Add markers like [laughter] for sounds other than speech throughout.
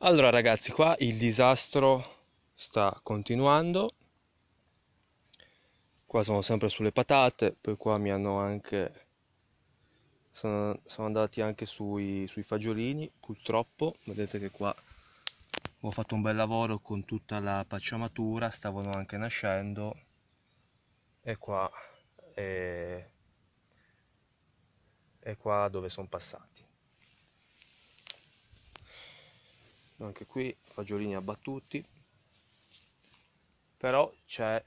Allora ragazzi, qua il disastro sta continuando. Qua sono sempre sulle patate, poi qua mi hanno anche... Sono, sono andati anche sui, sui fagiolini, purtroppo. Vedete che qua ho fatto un bel lavoro con tutta la pacciamatura, stavano anche nascendo. E qua... E, e qua dove sono passati. anche qui fagiolini abbattuti però c'è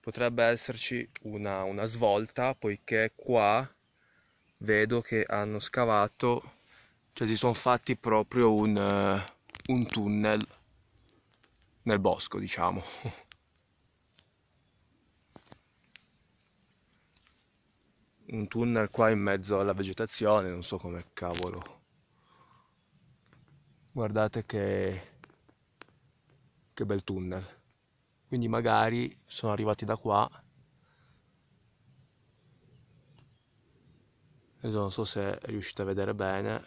potrebbe esserci una, una svolta poiché qua vedo che hanno scavato cioè si sono fatti proprio un, uh, un tunnel nel bosco diciamo [laughs] un tunnel qua in mezzo alla vegetazione non so come cavolo guardate che, che bel tunnel quindi magari sono arrivati da qua Adesso non so se riuscite a vedere bene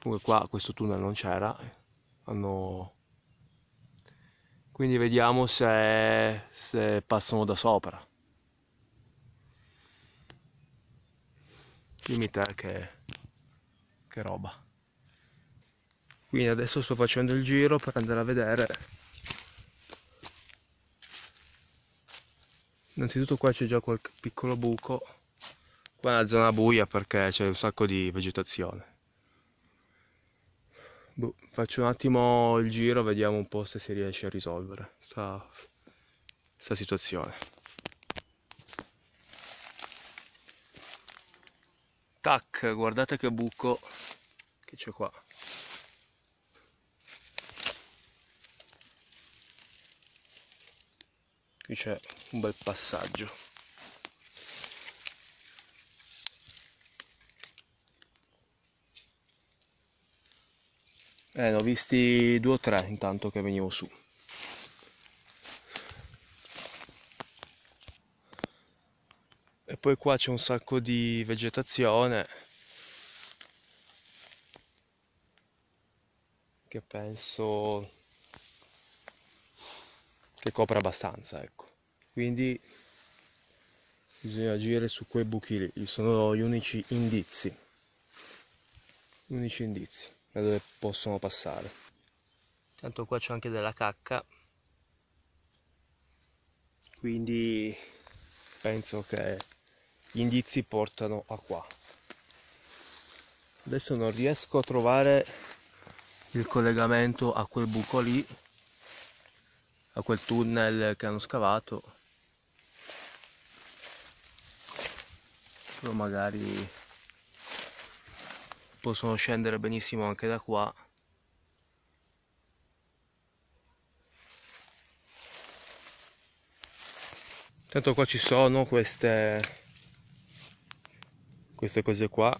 comunque qua questo tunnel non c'era hanno... quindi vediamo se, se passano da sopra limite te che, che roba quindi adesso sto facendo il giro per andare a vedere innanzitutto qua c'è già qualche piccolo buco qua è una zona buia perché c'è un sacco di vegetazione boh, faccio un attimo il giro vediamo un po' se si riesce a risolvere sta, sta situazione tac guardate che buco che c'è qua qui c'è un bel passaggio eh ne ho visti due o tre intanto che venivo su e poi qua c'è un sacco di vegetazione che penso che copre abbastanza, ecco. Quindi bisogna agire su quei buchi lì, sono gli unici indizi, gli unici indizi da dove possono passare. Tanto qua c'è anche della cacca, quindi penso che gli indizi portano a qua. Adesso non riesco a trovare il collegamento a quel buco lì a quel tunnel che hanno scavato però magari possono scendere benissimo anche da qua Tanto qua ci sono queste, queste cose qua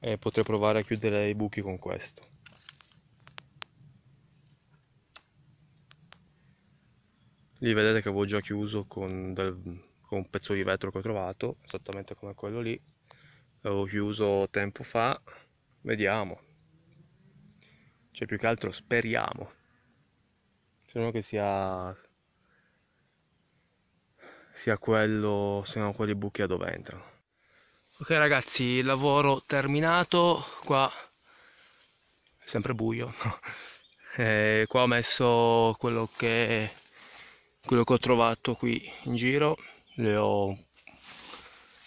e potrei provare a chiudere i buchi con questo. lì vedete che avevo già chiuso con, del, con un pezzo di vetro che ho trovato esattamente come quello lì l'avevo chiuso tempo fa vediamo cioè più che altro speriamo se non che sia sia quello siano quelli buchi a dove entrano ok ragazzi lavoro terminato qua sempre buio [laughs] e eh, qua ho messo quello che quello che ho trovato qui in giro li ho,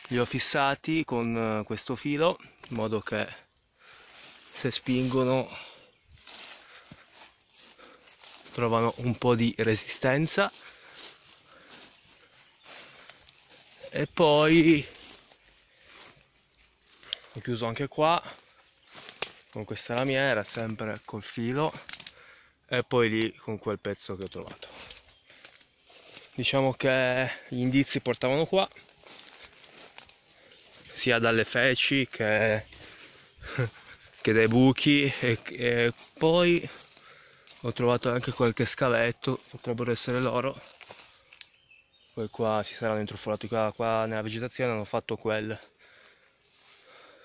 li ho fissati con eh, questo filo in modo che se spingono trovano un po' di resistenza e poi ho chiuso anche qua con questa lamiera sempre col filo e poi lì con quel pezzo che ho trovato diciamo che gli indizi portavano qua sia dalle feci che, che dai buchi e, e poi ho trovato anche qualche scavetto potrebbero essere loro poi qua si saranno intrufolati qua, qua nella vegetazione hanno fatto quel,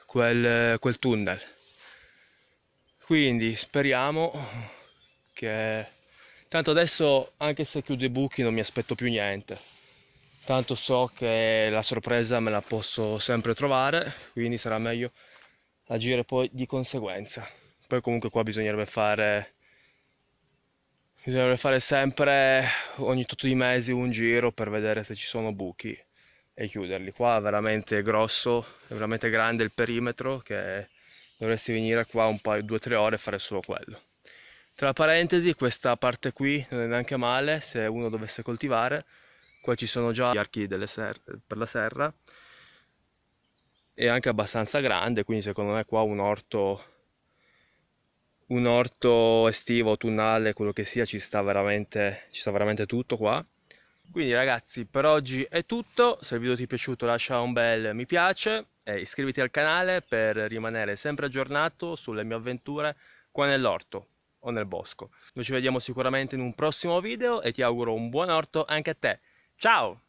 quel, quel tunnel quindi speriamo che Tanto adesso, anche se chiudo i buchi, non mi aspetto più niente. Tanto so che la sorpresa me la posso sempre trovare, quindi sarà meglio agire poi di conseguenza. Poi comunque qua bisognerebbe fare bisognerebbe fare sempre ogni tutto di mesi un giro per vedere se ci sono buchi e chiuderli. Qua è veramente grosso, è veramente grande il perimetro che dovresti venire qua un paio, due o tre ore e fare solo quello. Tra parentesi questa parte qui non è neanche male se uno dovesse coltivare, qua ci sono già gli archi per la serra, è anche abbastanza grande, quindi secondo me qua un orto, un orto estivo, autunnale, quello che sia, ci sta veramente, ci sta veramente tutto qua. Quindi ragazzi per oggi è tutto, se il video ti è piaciuto lascia un bel mi piace e iscriviti al canale per rimanere sempre aggiornato sulle mie avventure qua nell'orto o nel bosco. Noi ci vediamo sicuramente in un prossimo video e ti auguro un buon orto anche a te. Ciao!